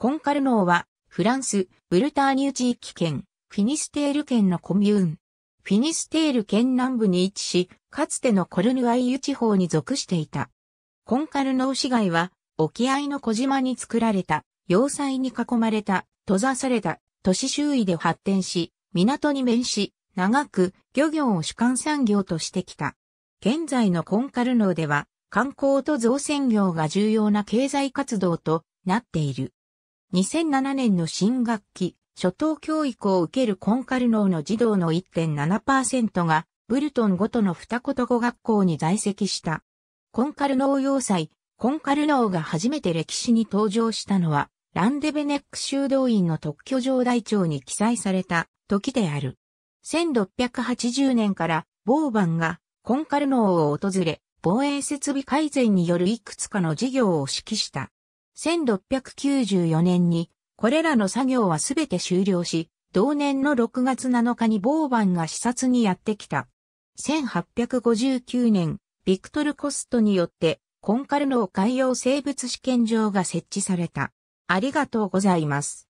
コンカルノーは、フランス、ブルターニュ地域圏、フィニステール県のコミューン。フィニステール県南部に位置し、かつてのコルヌアイユ地方に属していた。コンカルノー市街は、沖合の小島に作られた、要塞に囲まれた、閉ざされた、都市周囲で発展し、港に面し、長く漁業を主幹産業としてきた。現在のコンカルノーでは、観光と造船業が重要な経済活動となっている。2007年の新学期、初等教育を受けるコンカルノーの児童の1.7%が、ブルトンごとの二言語学校に在籍した。コンカルノー要塞、コンカルノーが初めて歴史に登場したのは、ランデベネック修道院の特許状台帳に記載された時である。1680年からボーバンがコンカルノーを訪れ、防衛設備改善によるいくつかの事業を指揮した。1694年に、これらの作業はすべて終了し、同年の6月7日にボーバンが視察にやってきた。1859年、ビクトル・コストによって、コンカルノー海洋生物試験場が設置された。ありがとうございます。